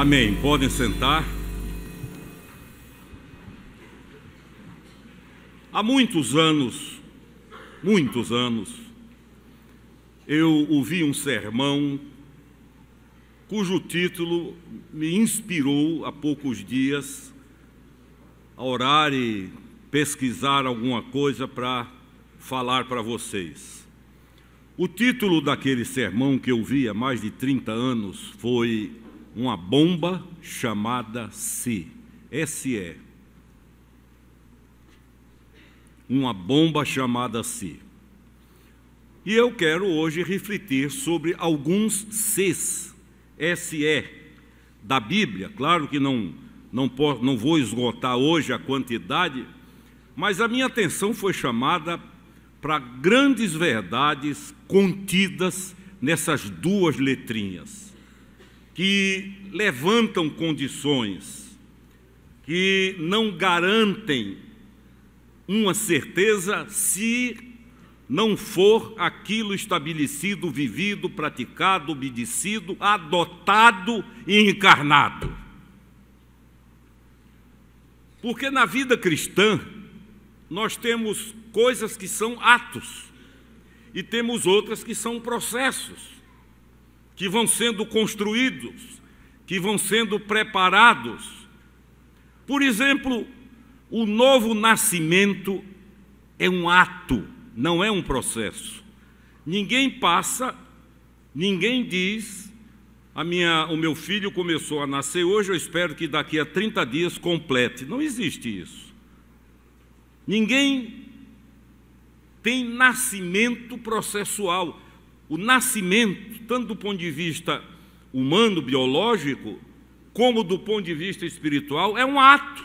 Amém. Podem sentar. Há muitos anos, muitos anos, eu ouvi um sermão cujo título me inspirou há poucos dias a orar e pesquisar alguma coisa para falar para vocês. O título daquele sermão que eu vi há mais de 30 anos foi uma bomba chamada Si. SE. Uma bomba chamada Si. E eu quero hoje refletir sobre alguns Cs, SE, da Bíblia. Claro que não, não, posso, não vou esgotar hoje a quantidade, mas a minha atenção foi chamada para grandes verdades contidas nessas duas letrinhas que levantam condições, que não garantem uma certeza se não for aquilo estabelecido, vivido, praticado, obedecido, adotado e encarnado. Porque na vida cristã nós temos coisas que são atos e temos outras que são processos que vão sendo construídos, que vão sendo preparados. Por exemplo, o novo nascimento é um ato, não é um processo. Ninguém passa, ninguém diz, a minha, o meu filho começou a nascer hoje, eu espero que daqui a 30 dias complete. Não existe isso. Ninguém tem nascimento processual o nascimento, tanto do ponto de vista humano, biológico, como do ponto de vista espiritual, é um ato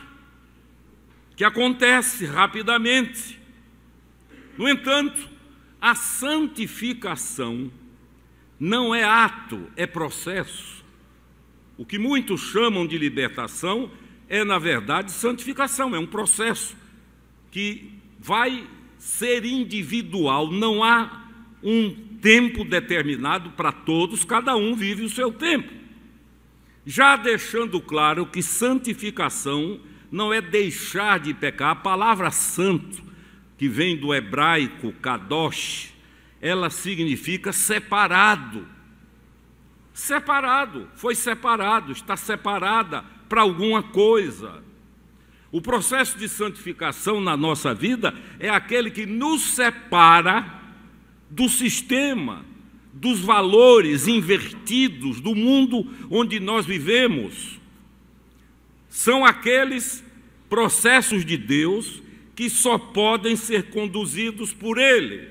que acontece rapidamente. No entanto, a santificação não é ato, é processo. O que muitos chamam de libertação é, na verdade, santificação, é um processo que vai ser individual, não há um tempo determinado para todos, cada um vive o seu tempo. Já deixando claro que santificação não é deixar de pecar, a palavra santo, que vem do hebraico kadosh, ela significa separado. Separado, foi separado, está separada para alguma coisa. O processo de santificação na nossa vida é aquele que nos separa do sistema, dos valores invertidos do mundo onde nós vivemos. São aqueles processos de Deus que só podem ser conduzidos por Ele.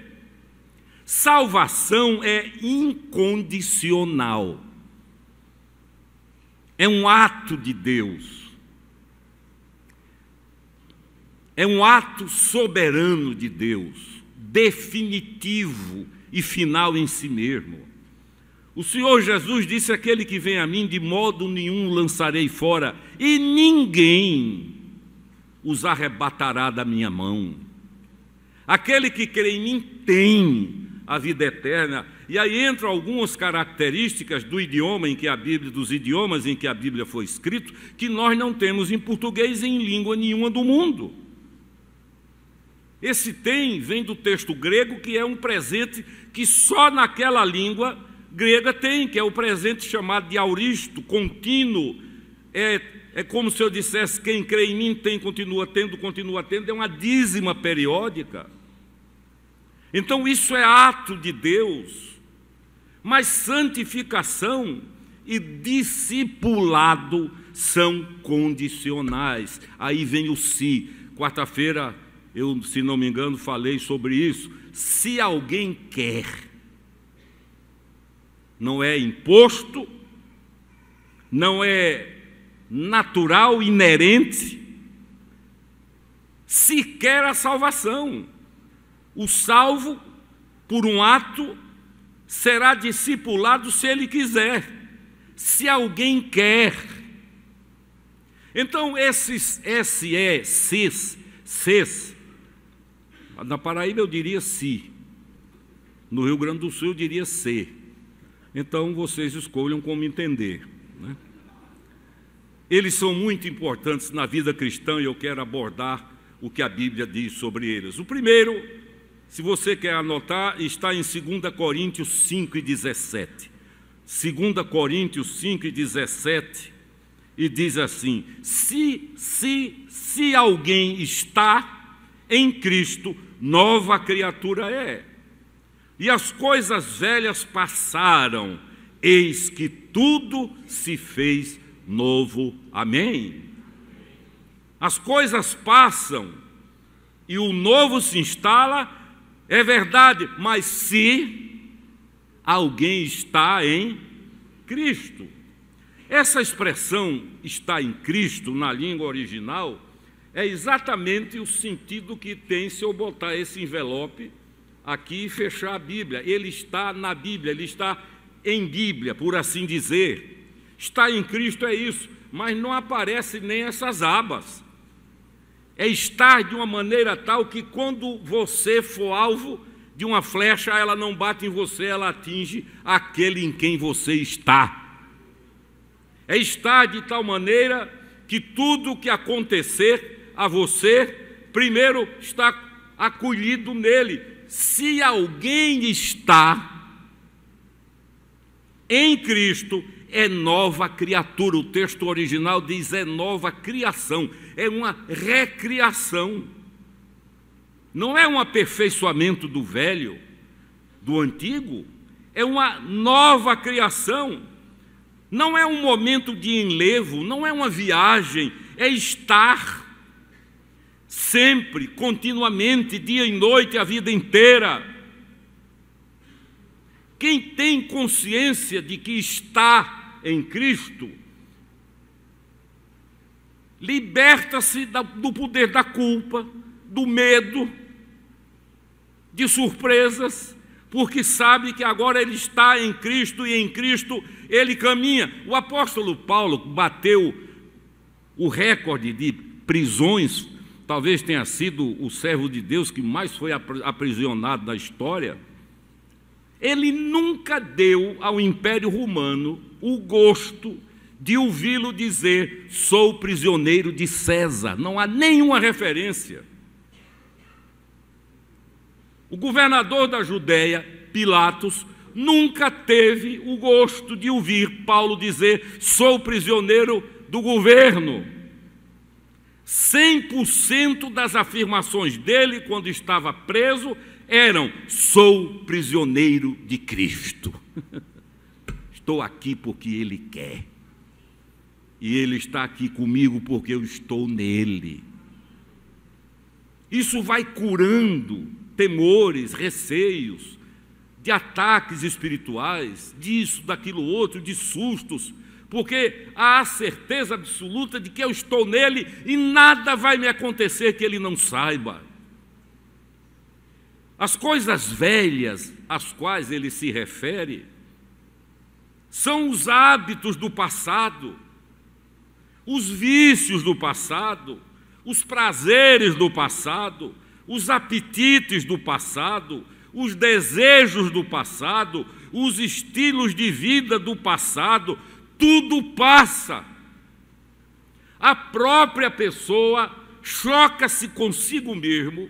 Salvação é incondicional. É um ato de Deus. É um ato soberano de Deus definitivo e final em si mesmo. O Senhor Jesus disse: Aquele que vem a mim, de modo nenhum lançarei fora, e ninguém os arrebatará da minha mão. Aquele que crê em mim tem a vida eterna. E aí entram algumas características do idioma em que a Bíblia, dos idiomas em que a Bíblia foi escrito, que nós não temos em português em língua nenhuma do mundo. Esse tem vem do texto grego, que é um presente que só naquela língua grega tem, que é o presente chamado de auristo, contínuo. É, é como se eu dissesse: quem crê em mim tem, continua tendo, continua tendo. É uma dízima periódica. Então, isso é ato de Deus. Mas santificação e discipulado são condicionais. Aí vem o se. Si. Quarta-feira eu, se não me engano, falei sobre isso. Se alguém quer, não é imposto, não é natural, inerente, Se quer a salvação. O salvo, por um ato, será discipulado se ele quiser, se alguém quer. Então, esses SECs, SES, na Paraíba eu diria si. No Rio Grande do Sul eu diria se. Então vocês escolham como entender. Né? Eles são muito importantes na vida cristã e eu quero abordar o que a Bíblia diz sobre eles. O primeiro, se você quer anotar, está em 2 Coríntios 5 e 17. 2 Coríntios 5 e 17, e diz assim: se, se, se alguém está em Cristo, nova criatura é. E as coisas velhas passaram, eis que tudo se fez novo. Amém. As coisas passam e o novo se instala, é verdade, mas se alguém está em Cristo. Essa expressão está em Cristo na língua original é exatamente o sentido que tem se eu botar esse envelope aqui e fechar a Bíblia. Ele está na Bíblia, ele está em Bíblia, por assim dizer. Está em Cristo é isso, mas não aparece nem essas abas. É estar de uma maneira tal que quando você for alvo de uma flecha, ela não bate em você, ela atinge aquele em quem você está. É estar de tal maneira que tudo o que acontecer a você, primeiro está acolhido nele. Se alguém está em Cristo, é nova criatura. O texto original diz é nova criação, é uma recriação. Não é um aperfeiçoamento do velho, do antigo, é uma nova criação. Não é um momento de enlevo, não é uma viagem, é estar sempre, continuamente, dia e noite, a vida inteira. Quem tem consciência de que está em Cristo, liberta-se do poder da culpa, do medo, de surpresas, porque sabe que agora ele está em Cristo e em Cristo ele caminha. O apóstolo Paulo bateu o recorde de prisões talvez tenha sido o servo de Deus que mais foi aprisionado na história, ele nunca deu ao Império Romano o gosto de ouvi-lo dizer: sou prisioneiro de César. Não há nenhuma referência. O governador da Judéia, Pilatos, nunca teve o gosto de ouvir Paulo dizer: sou prisioneiro do governo. 100% das afirmações dele quando estava preso eram: sou prisioneiro de Cristo. Estou aqui porque Ele quer. E Ele está aqui comigo porque eu estou nele. Isso vai curando temores, receios, de ataques espirituais, disso, daquilo outro, de sustos porque há a certeza absoluta de que eu estou nele e nada vai me acontecer que ele não saiba. As coisas velhas às quais ele se refere são os hábitos do passado, os vícios do passado, os prazeres do passado, os apetites do passado, os desejos do passado, os estilos de vida do passado, tudo passa. A própria pessoa choca-se consigo mesmo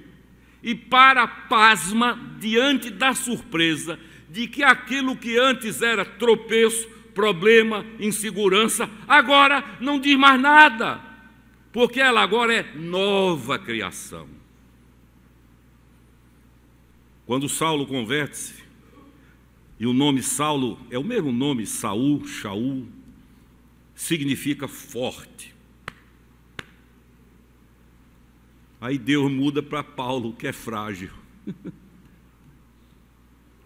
e para pasma diante da surpresa de que aquilo que antes era tropeço, problema, insegurança, agora não diz mais nada, porque ela agora é nova criação. Quando Saulo converte-se, e o nome Saulo é o mesmo nome Saul, Shaul, significa forte. Aí Deus muda para Paulo, que é frágil,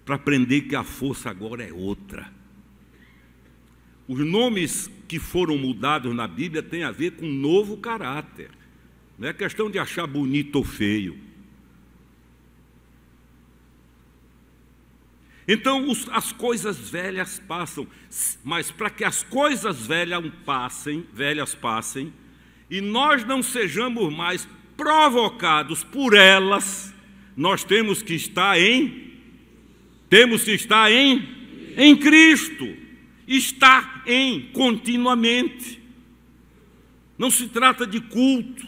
para aprender que a força agora é outra. Os nomes que foram mudados na Bíblia têm a ver com um novo caráter. Não é questão de achar bonito ou feio. Então os, as coisas velhas passam, mas para que as coisas velhas passem, velhas passem, e nós não sejamos mais provocados por elas, nós temos que estar em temos que estar em em Cristo, estar em continuamente. Não se trata de culto,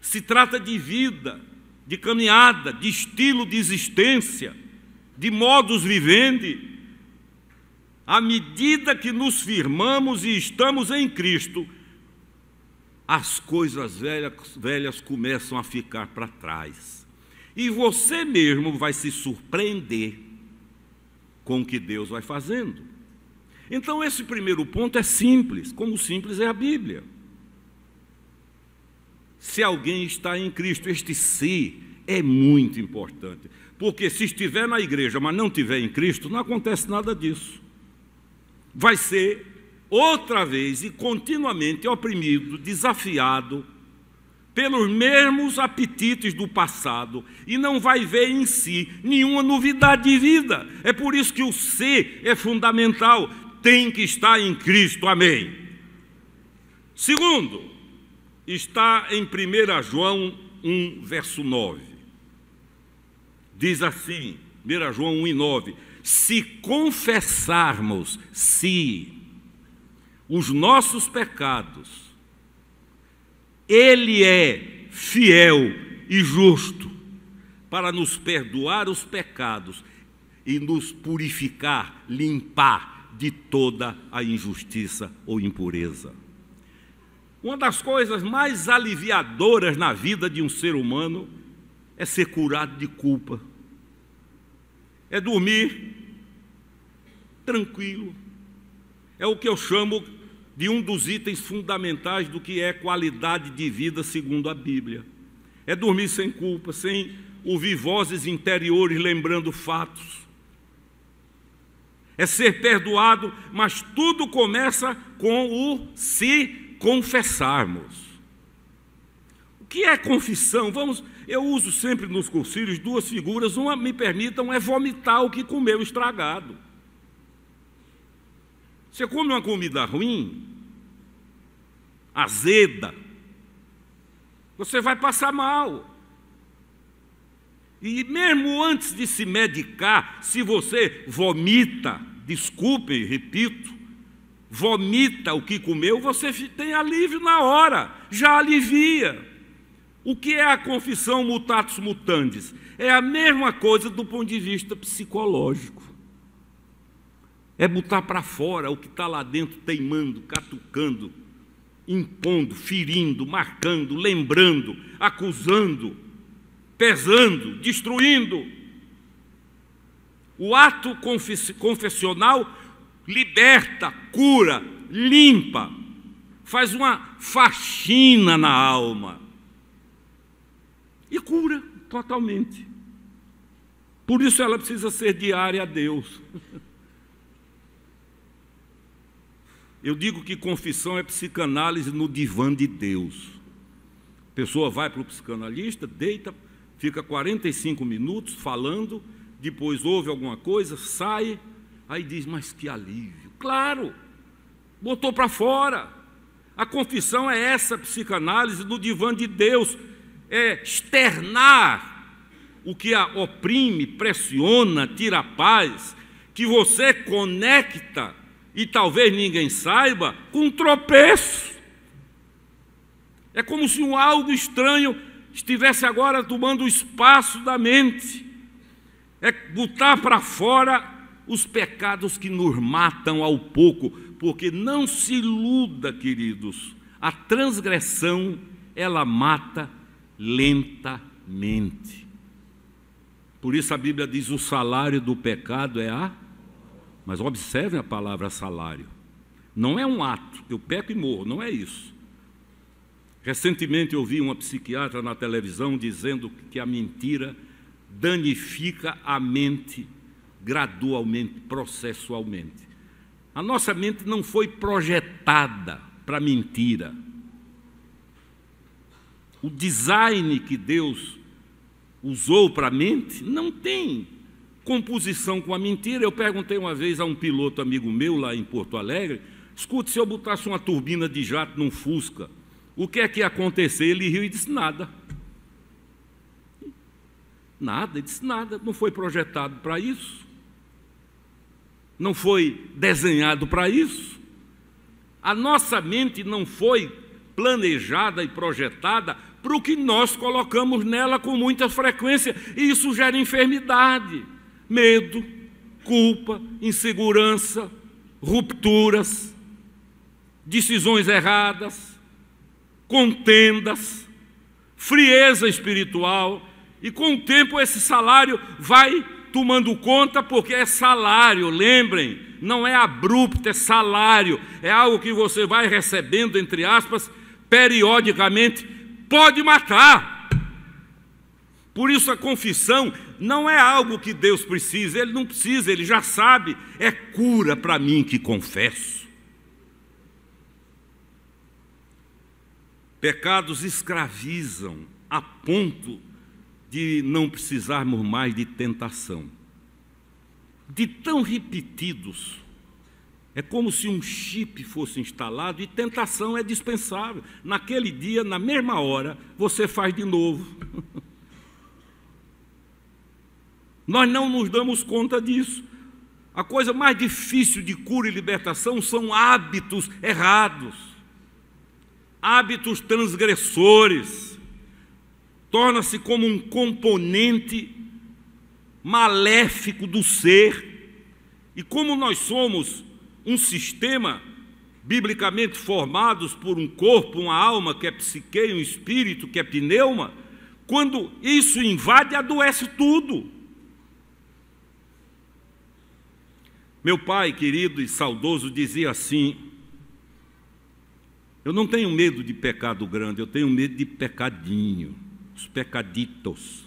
se trata de vida, de caminhada, de estilo de existência de modos vivendi, à medida que nos firmamos e estamos em Cristo, as coisas velhas, velhas começam a ficar para trás. E você mesmo vai se surpreender com o que Deus vai fazendo. Então, esse primeiro ponto é simples, como simples é a Bíblia. Se alguém está em Cristo, este ser, si é muito importante. Porque se estiver na igreja, mas não estiver em Cristo, não acontece nada disso. Vai ser outra vez e continuamente oprimido, desafiado pelos mesmos apetites do passado e não vai ver em si nenhuma novidade de vida. É por isso que o ser é fundamental, tem que estar em Cristo. Amém. Segundo, está em 1 João 1, verso 9. Diz assim, 1 João 1,9: Se confessarmos, se os nossos pecados, Ele é fiel e justo para nos perdoar os pecados e nos purificar, limpar de toda a injustiça ou impureza. Uma das coisas mais aliviadoras na vida de um ser humano é ser curado de culpa é dormir tranquilo. É o que eu chamo de um dos itens fundamentais do que é qualidade de vida segundo a Bíblia. É dormir sem culpa, sem ouvir vozes interiores lembrando fatos. É ser perdoado, mas tudo começa com o se confessarmos. O que é confissão? Vamos eu uso sempre nos concílios duas figuras. Uma, me permitam, é vomitar o que comeu estragado. Você come uma comida ruim, azeda, você vai passar mal. E mesmo antes de se medicar, se você vomita, desculpe, repito, vomita o que comeu, você tem alívio na hora, já alivia. O que é a confissão mutatis mutandis? É a mesma coisa do ponto de vista psicológico. É botar para fora o que está lá dentro teimando, catucando, impondo, ferindo, marcando, lembrando, acusando, pesando, destruindo. O ato confessional liberta, cura, limpa, faz uma faxina na alma e cura totalmente. Por isso ela precisa ser diária a Deus. Eu digo que confissão é psicanálise no divã de Deus. A pessoa vai para o psicanalista, deita, fica 45 minutos falando, depois ouve alguma coisa, sai, aí diz: Mas que alívio! Claro, botou para fora. A confissão é essa psicanálise no divã de Deus é, externar o que a oprime, pressiona, tira a paz, que você conecta, e talvez ninguém saiba, com um tropeço. É como se um algo estranho estivesse agora tomando o espaço da mente. É botar para fora os pecados que nos matam ao pouco, porque não se iluda, queridos, a transgressão ela mata lentamente. Por isso a Bíblia diz: o salário do pecado é a. Mas observem a palavra salário. Não é um ato, eu peco e morro, não é isso. Recentemente eu vi uma psiquiatra na televisão dizendo que a mentira danifica a mente gradualmente, processualmente. A nossa mente não foi projetada para mentira o design que Deus usou para a mente não tem composição com a mentira. Eu perguntei uma vez a um piloto amigo meu lá em Porto Alegre: escute, se eu botasse uma turbina de jato num Fusca, o que é que ia acontecer? Ele riu e disse: nada. Nada, ele disse nada, não foi projetado para isso, não foi desenhado para isso. A nossa mente não foi planejada e projetada para o que nós colocamos nela com muita frequência, e isso gera enfermidade, medo, culpa, insegurança, rupturas, decisões erradas, contendas, frieza espiritual, e com o tempo esse salário vai tomando conta, porque é salário, lembrem, não é abrupto, é salário, é algo que você vai recebendo, entre aspas, periodicamente pode matar. Por isso a confissão não é algo que Deus precisa, Ele não precisa, Ele já sabe, é cura para mim que confesso. Pecados escravizam a ponto de não precisarmos mais de tentação. De tão repetidos, é como se um chip fosse instalado e tentação é dispensável. Naquele dia, na mesma hora, você faz de novo. Nós não nos damos conta disso. A coisa mais difícil de cura e libertação são hábitos errados, hábitos transgressores. Torna-se como um componente maléfico do ser. E como nós somos um sistema biblicamente formados por um corpo, uma alma, que é psique, um espírito, que é pneuma, quando isso invade, adoece tudo. Meu pai querido e saudoso dizia assim: Eu não tenho medo de pecado grande, eu tenho medo de pecadinho, os pecaditos.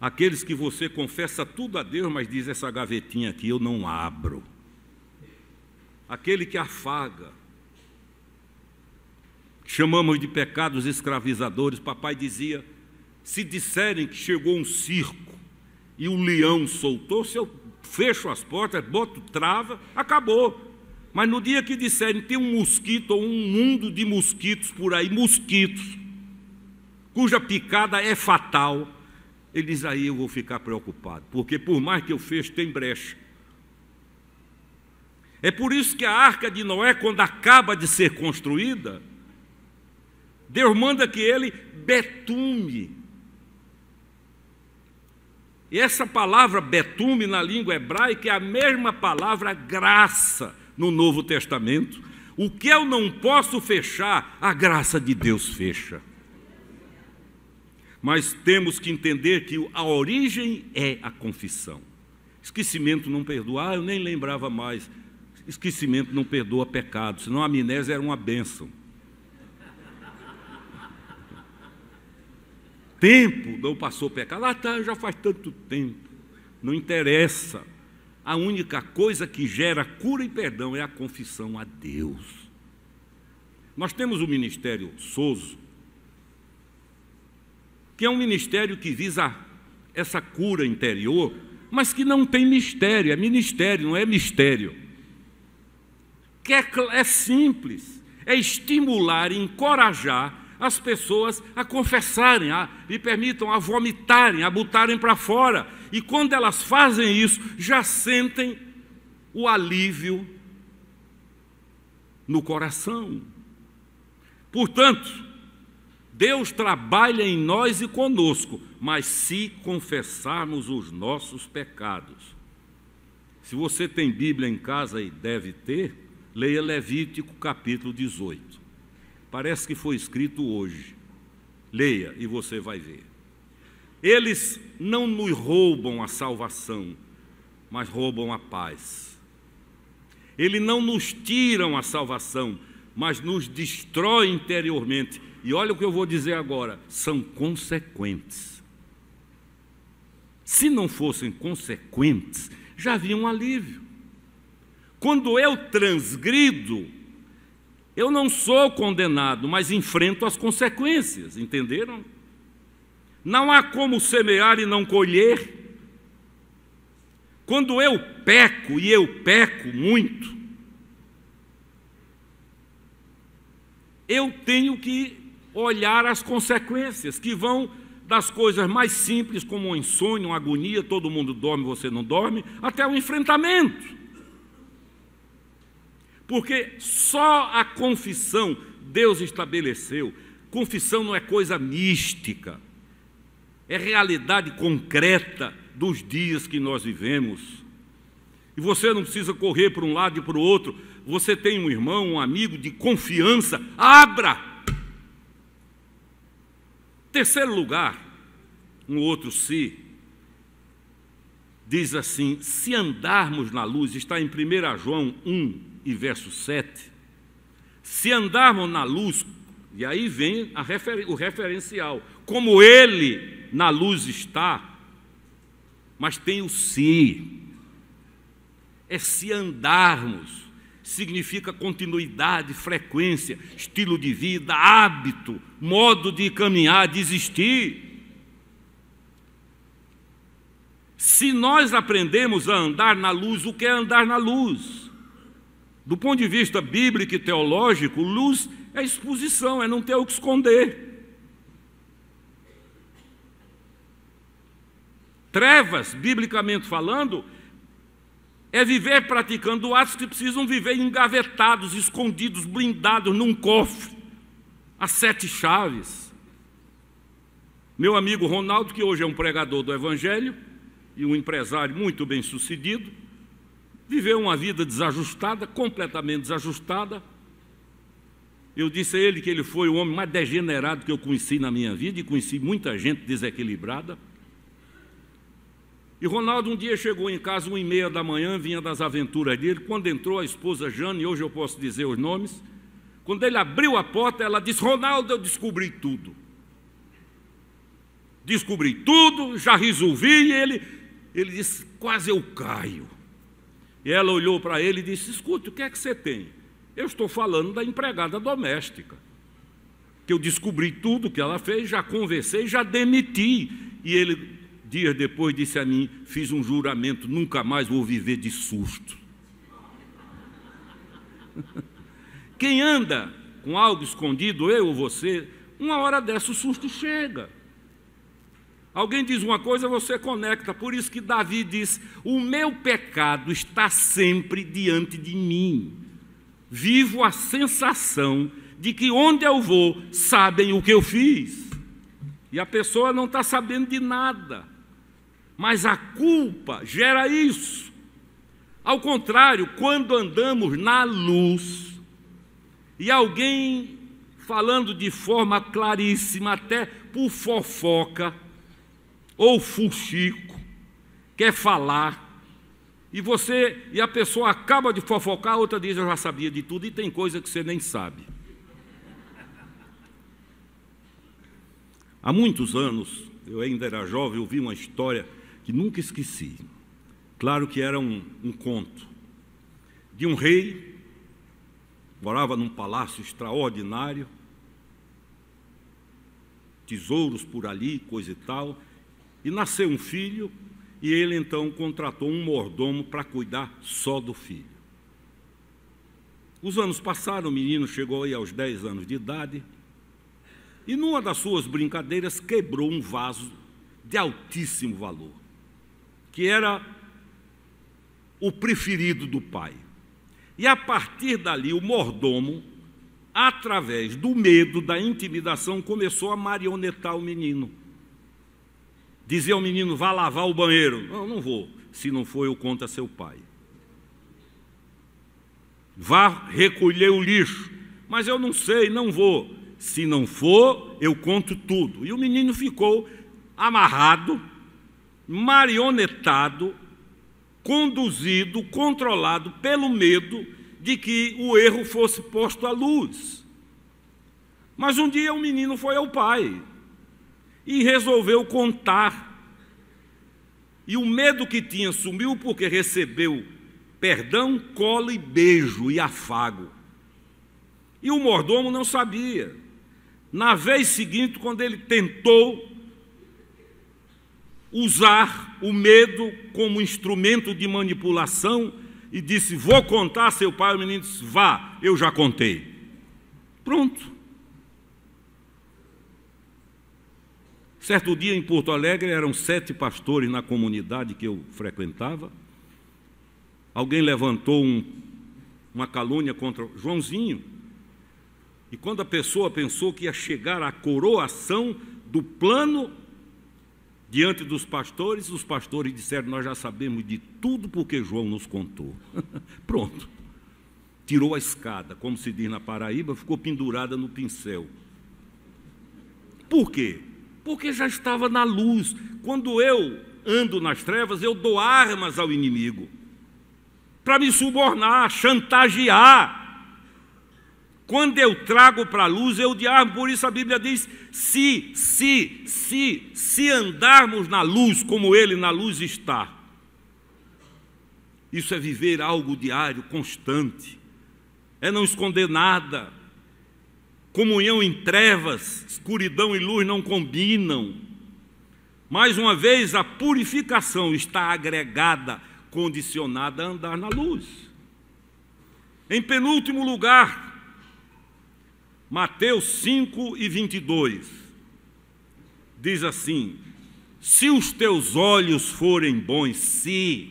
Aqueles que você confessa tudo a Deus, mas diz essa gavetinha aqui eu não abro aquele que afaga. Chamamos de pecados escravizadores. Papai dizia: se disserem que chegou um circo e o leão soltou, se eu fecho as portas, boto trava, acabou. Mas no dia que disserem tem um mosquito ou um mundo de mosquitos por aí, mosquitos, cuja picada é fatal, ele diz aí eu vou ficar preocupado, porque por mais que eu feche, tem brecha. É por isso que a arca de Noé, quando acaba de ser construída, Deus manda que ele betume. E essa palavra betume na língua hebraica é a mesma palavra graça no Novo Testamento. O que eu não posso fechar, a graça de Deus fecha. Mas temos que entender que a origem é a confissão. Esquecimento não perdoar. eu nem lembrava mais. Esquecimento não perdoa pecado, senão a amnésia era uma bênção. Tempo não passou pecado. Ah, tá, já faz tanto tempo. Não interessa. A única coisa que gera cura e perdão é a confissão a Deus. Nós temos o ministério Soso, que é um ministério que visa essa cura interior, mas que não tem mistério, é ministério, não é mistério que é, é simples, é estimular, encorajar as pessoas a confessarem, a, me permitam, a vomitarem, a botarem para fora. E quando elas fazem isso, já sentem o alívio no coração. Portanto, Deus trabalha em nós e conosco, mas se confessarmos os nossos pecados. Se você tem Bíblia em casa e deve ter, Leia Levítico capítulo 18. Parece que foi escrito hoje. Leia e você vai ver. Eles não nos roubam a salvação, mas roubam a paz. Eles não nos tiram a salvação, mas nos destrói interiormente. E olha o que eu vou dizer agora: são consequentes. Se não fossem consequentes, já havia um alívio. Quando eu transgrido, eu não sou condenado, mas enfrento as consequências, entenderam? Não há como semear e não colher. Quando eu peco, e eu peco muito, eu tenho que olhar as consequências, que vão das coisas mais simples, como um insônia, uma agonia, todo mundo dorme, você não dorme, até o enfrentamento. Porque só a confissão Deus estabeleceu. Confissão não é coisa mística, é realidade concreta dos dias que nós vivemos. E você não precisa correr para um lado e para o outro. Você tem um irmão, um amigo de confiança, abra! Terceiro lugar, um outro se, diz assim: se andarmos na luz, está em 1 João 1, e verso 7, se andarmos na luz, e aí vem o referencial, como ele na luz está, mas tem o se. É se andarmos, significa continuidade, frequência, estilo de vida, hábito, modo de caminhar, de existir. Se nós aprendemos a andar na luz, o que é andar na luz? Do ponto de vista bíblico e teológico, luz é exposição, é não ter o que esconder. Trevas, biblicamente falando, é viver praticando atos que precisam viver engavetados, escondidos, blindados num cofre, a sete chaves. Meu amigo Ronaldo, que hoje é um pregador do Evangelho e um empresário muito bem sucedido, viveu uma vida desajustada, completamente desajustada. Eu disse a ele que ele foi o homem mais degenerado que eu conheci na minha vida e conheci muita gente desequilibrada. E Ronaldo um dia chegou em casa, uma e meia da manhã, vinha das aventuras dele. Quando entrou a esposa Jane, e hoje eu posso dizer os nomes, quando ele abriu a porta, ela disse: Ronaldo, eu descobri tudo. Descobri tudo, já resolvi. E ele, ele disse: Quase eu caio. E ela olhou para ele e disse: Escute, o que é que você tem? Eu estou falando da empregada doméstica. Que eu descobri tudo que ela fez, já conversei, já demiti. E ele, dias depois, disse a mim: Fiz um juramento, nunca mais vou viver de susto. Quem anda com algo escondido, eu ou você, uma hora dessa o susto chega. Alguém diz uma coisa, você conecta. Por isso que Davi diz: O meu pecado está sempre diante de mim. Vivo a sensação de que onde eu vou, sabem o que eu fiz. E a pessoa não está sabendo de nada. Mas a culpa gera isso. Ao contrário, quando andamos na luz e alguém falando de forma claríssima, até por fofoca, ou fuxico, quer falar, e você e a pessoa acaba de fofocar, a outra diz eu já sabia de tudo e tem coisa que você nem sabe. Há muitos anos, eu ainda era jovem, ouvi uma história que nunca esqueci. Claro que era um, um conto de um rei, morava num palácio extraordinário, tesouros por ali, coisa e tal, e nasceu um filho, e ele então contratou um mordomo para cuidar só do filho. Os anos passaram, o menino chegou aí aos 10 anos de idade, e numa das suas brincadeiras quebrou um vaso de altíssimo valor, que era o preferido do pai. E a partir dali, o mordomo, através do medo, da intimidação, começou a marionetar o menino dizer ao menino, vá lavar o banheiro. Não, não vou. Se não for, eu conto a seu pai. Vá recolher o lixo. Mas eu não sei, não vou. Se não for, eu conto tudo. E o menino ficou amarrado, marionetado, conduzido, controlado pelo medo de que o erro fosse posto à luz. Mas um dia o menino foi ao pai e resolveu contar. E o medo que tinha sumiu porque recebeu perdão, cola e beijo e afago. E o mordomo não sabia. Na vez seguinte, quando ele tentou usar o medo como instrumento de manipulação e disse: Vou contar seu pai, o menino disse: Vá, eu já contei. Pronto. Certo dia em Porto Alegre eram sete pastores na comunidade que eu frequentava. Alguém levantou um, uma calúnia contra Joãozinho. E quando a pessoa pensou que ia chegar à coroação do plano diante dos pastores, os pastores disseram: Nós já sabemos de tudo porque João nos contou. Pronto. Tirou a escada, como se diz na Paraíba, ficou pendurada no pincel. Por quê? porque já estava na luz. Quando eu ando nas trevas, eu dou armas ao inimigo para me subornar, chantagear. Quando eu trago para a luz, eu diabo. por isso a Bíblia diz: se, se, se, se andarmos na luz como Ele na luz está. Isso é viver algo diário, constante, é não esconder nada, Comunhão em trevas, escuridão e luz não combinam. Mais uma vez, a purificação está agregada, condicionada a andar na luz. Em penúltimo lugar, Mateus 5 e 22 diz assim: Se os teus olhos forem bons, se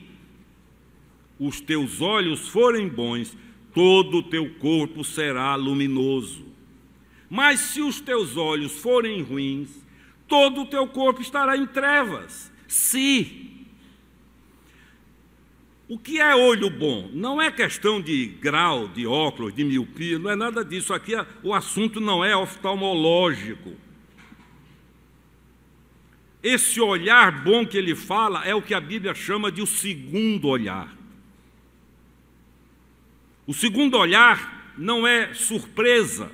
os teus olhos forem bons, todo o teu corpo será luminoso. Mas se os teus olhos forem ruins, todo o teu corpo estará em trevas. Se. O que é olho bom? Não é questão de grau, de óculos, de miopia, não é nada disso. Aqui o assunto não é oftalmológico. Esse olhar bom que ele fala é o que a Bíblia chama de o segundo olhar. O segundo olhar não é surpresa,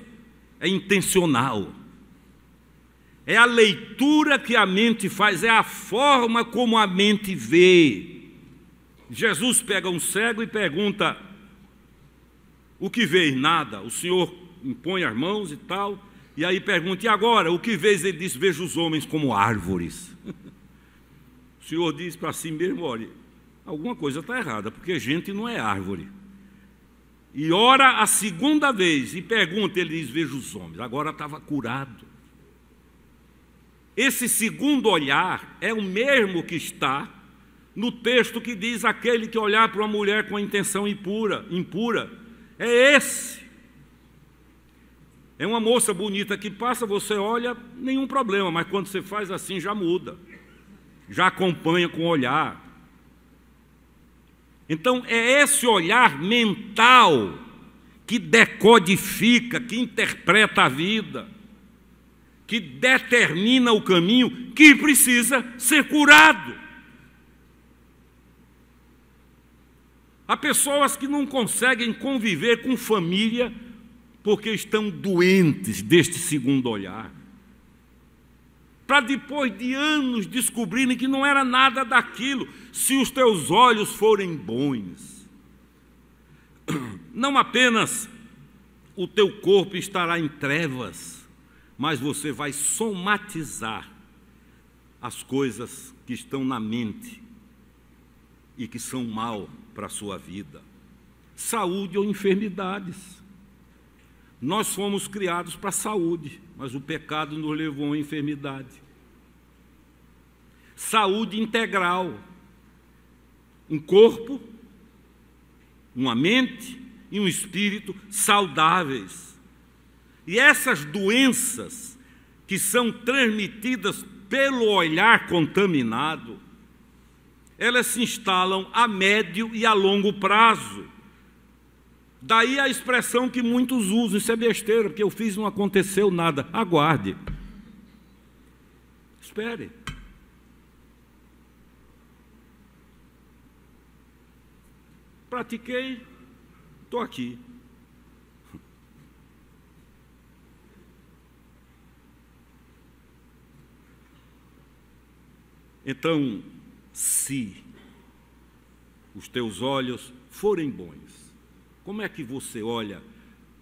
é intencional. É a leitura que a mente faz, é a forma como a mente vê. Jesus pega um cego e pergunta: O que vês? Nada. O senhor impõe as mãos e tal. E aí pergunta: E agora? O que vês? Ele diz: Vejo os homens como árvores. o senhor diz para si mesmo: Olha, alguma coisa está errada, porque gente não é árvore e ora a segunda vez e pergunta, ele diz: Vejo os homens, agora estava curado. Esse segundo olhar é o mesmo que está no texto que diz: aquele que olhar para uma mulher com a intenção impura, impura, é esse. É uma moça bonita que passa, você olha, nenhum problema, mas quando você faz assim já muda, já acompanha com o olhar, então, é esse olhar mental que decodifica, que interpreta a vida, que determina o caminho que precisa ser curado. Há pessoas que não conseguem conviver com família porque estão doentes deste segundo olhar para depois de anos descobrirem que não era nada daquilo, se os teus olhos forem bons. Não apenas o teu corpo estará em trevas, mas você vai somatizar as coisas que estão na mente e que são mal para a sua vida. Saúde ou enfermidades. Nós fomos criados para a saúde, mas o pecado nos levou à enfermidade. Saúde integral. Um corpo, uma mente e um espírito saudáveis. E essas doenças que são transmitidas pelo olhar contaminado, elas se instalam a médio e a longo prazo Daí a expressão que muitos usam, isso é besteira, porque eu fiz, não aconteceu nada. Aguarde. Espere. Pratiquei, estou aqui. Então, se os teus olhos forem bons, como é que você olha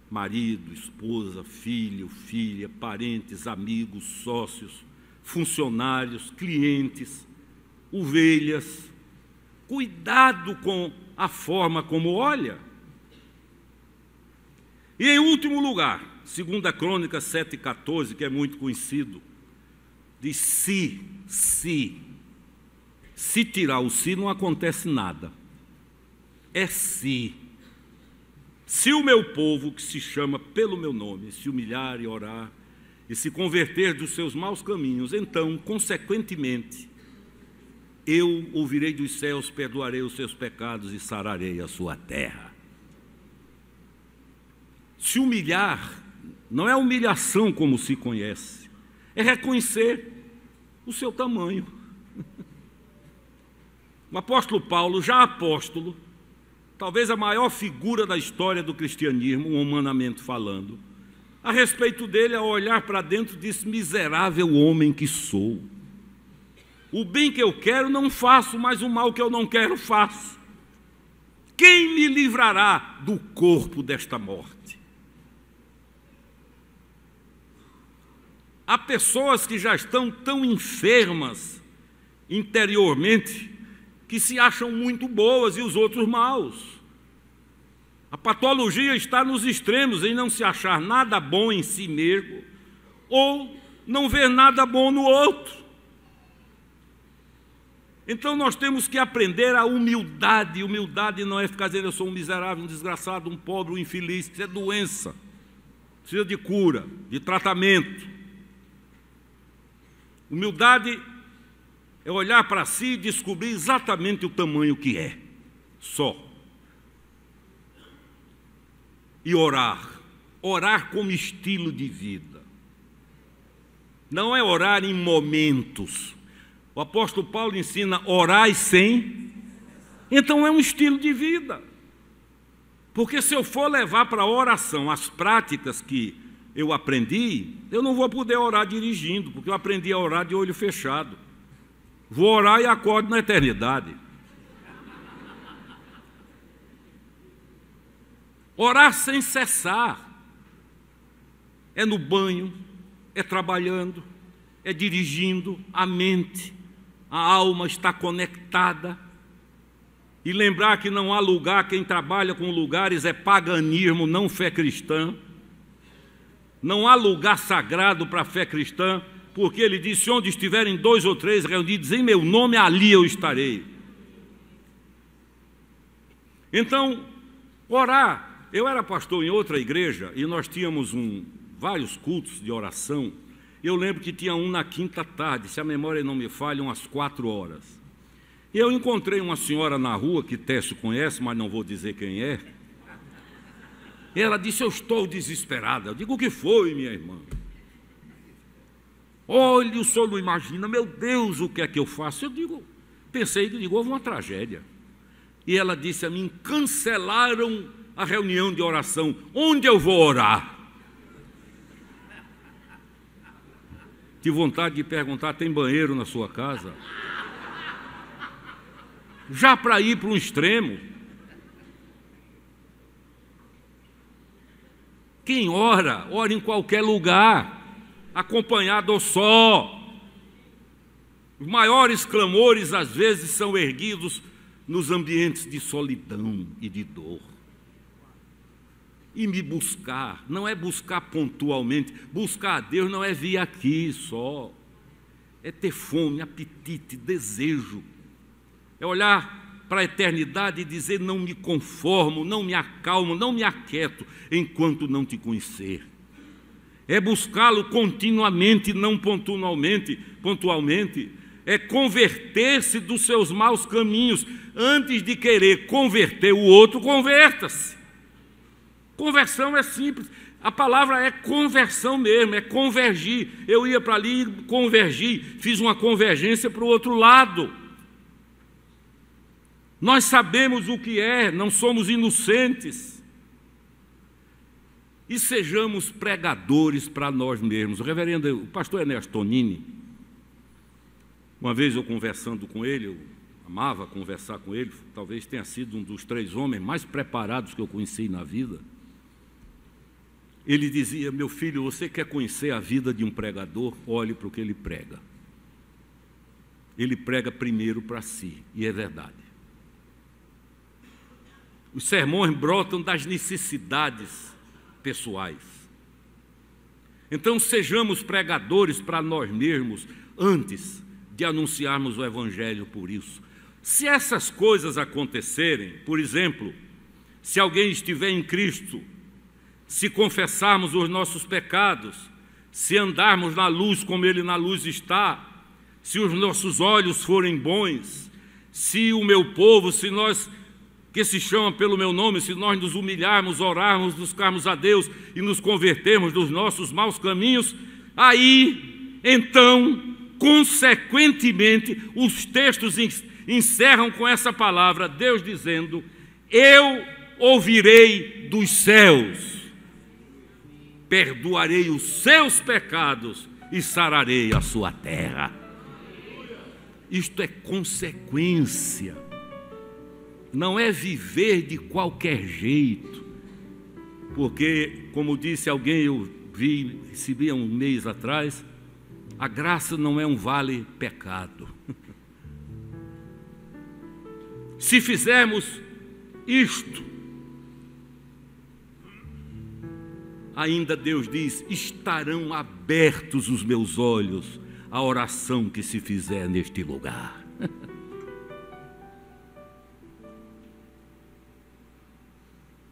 marido, esposa, filho, filha, parentes, amigos, sócios, funcionários, clientes, ovelhas? Cuidado com a forma como olha. E em último lugar, segunda Crônica 7:14, que é muito conhecido, diz se, se. Se tirar o se não acontece nada. É se. Se o meu povo, que se chama pelo meu nome, se humilhar e orar, e se converter dos seus maus caminhos, então, consequentemente, eu ouvirei dos céus, perdoarei os seus pecados e sararei a sua terra. Se humilhar não é humilhação como se conhece, é reconhecer o seu tamanho. O apóstolo Paulo, já apóstolo, talvez a maior figura da história do cristianismo, humanamente falando, a respeito dele, ao olhar para dentro, disse: Miserável homem que sou. O bem que eu quero não faço, mas o mal que eu não quero faço. Quem me livrará do corpo desta morte? Há pessoas que já estão tão enfermas interiormente que se acham muito boas e os outros maus. A patologia está nos extremos em não se achar nada bom em si mesmo ou não ver nada bom no outro. Então nós temos que aprender a humildade. Humildade não é ficar dizendo eu sou um miserável, um desgraçado, um pobre, um infeliz. Isso é doença. Precisa de cura, de tratamento. Humildade é olhar para si e descobrir exatamente o tamanho que é, só. E orar. Orar como estilo de vida. Não é orar em momentos. O apóstolo Paulo ensina: orar e sem. Então é um estilo de vida. Porque se eu for levar para a oração as práticas que eu aprendi, eu não vou poder orar dirigindo, porque eu aprendi a orar de olho fechado. Vou orar e acordo na eternidade. Orar sem cessar. É no banho, é trabalhando, é dirigindo a mente, a alma está conectada. E lembrar que não há lugar, quem trabalha com lugares é paganismo, não fé cristã. Não há lugar sagrado para a fé cristã porque ele disse: Onde estiverem dois ou três reunidos em meu nome, ali eu estarei. Então, orar. Eu era pastor em outra igreja e nós tínhamos um, vários cultos de oração. Eu lembro que tinha um na quinta tarde, se a memória não me falha, umas quatro horas. E eu encontrei uma senhora na rua, que Técio conhece, mas não vou dizer quem é. Ela disse: Eu estou desesperada. Eu digo: O que foi, minha irmã? Olha o solo, imagina, meu Deus, o que é que eu faço? Eu digo, pensei e digo, houve uma tragédia. E ela disse a mim: cancelaram a reunião de oração. Onde eu vou orar? Tive vontade de perguntar: tem banheiro na sua casa? Já para ir para um extremo. Quem ora, ora em qualquer lugar acompanhado ou só. Os maiores clamores, às vezes, são erguidos nos ambientes de solidão e de dor. E me buscar, não é buscar pontualmente, buscar a Deus não é vir aqui só, é ter fome, apetite, desejo, é olhar para a eternidade e dizer: não me conformo, não me acalmo, não me aquieto enquanto não te conhecer é buscá-lo continuamente, não pontualmente, pontualmente, é converter-se dos seus maus caminhos. Antes de querer converter o outro, converta-se. Conversão é simples. A palavra é conversão mesmo, é convergir. Eu ia para ali e convergi, fiz uma convergência para o outro lado. Nós sabemos o que é, não somos inocentes e sejamos pregadores para nós mesmos. O reverendo, o pastor Ernesto Tonini, uma vez eu conversando com ele, eu amava conversar com ele, talvez tenha sido um dos três homens mais preparados que eu conheci na vida. Ele dizia: Meu filho, você quer conhecer a vida de um pregador? Olhe para o que ele prega. Ele prega primeiro para si, e é verdade. Os sermões brotam das necessidades pessoais. Então sejamos pregadores para nós mesmos antes de anunciarmos o Evangelho por isso. Se essas coisas acontecerem, por exemplo, se alguém estiver em Cristo, se confessarmos os nossos pecados, se andarmos na luz como Ele na luz está, se os nossos olhos forem bons, se o meu povo, se nós que se chama pelo meu nome, se nós nos humilharmos, orarmos, buscarmos a Deus e nos convertermos dos nossos maus caminhos, aí, então, consequentemente, os textos encerram com essa palavra, Deus dizendo: Eu ouvirei dos céus, perdoarei os seus pecados e sararei a sua terra. Isto é consequência não é viver de qualquer jeito, porque, como disse alguém, eu vi, recebi há um mês atrás, a graça não é um vale pecado. Se fizermos isto, ainda Deus diz: estarão abertos os meus olhos à oração que se fizer neste lugar.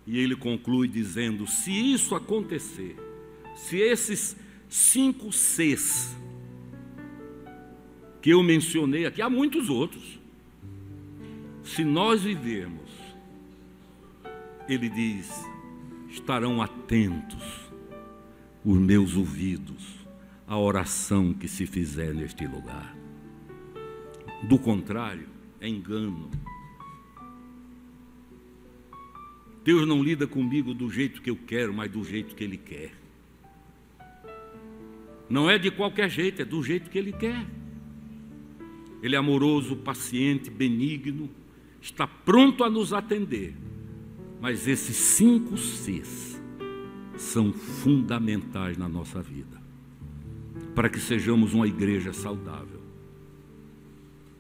E ele conclui dizendo: se isso acontecer, se esses cinco Cs que eu mencionei aqui, há muitos outros, se nós vivermos, ele diz: estarão atentos os meus ouvidos à oração que se fizer neste lugar. Do contrário, é engano. Deus não lida comigo do jeito que eu quero, mas do jeito que Ele quer. Não é de qualquer jeito, é do jeito que Ele quer. Ele é amoroso, paciente, benigno, está pronto a nos atender. Mas esses cinco Cs são fundamentais na nossa vida para que sejamos uma igreja saudável,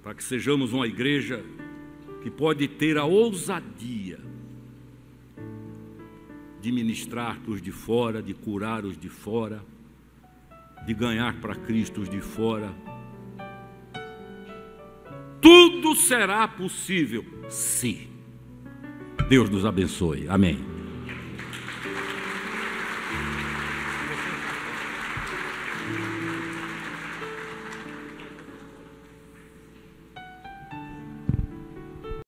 para que sejamos uma igreja que pode ter a ousadia de ministrar para os de fora, de curar os de fora, de ganhar para Cristo os de fora. Tudo será possível se Deus nos abençoe. Amém.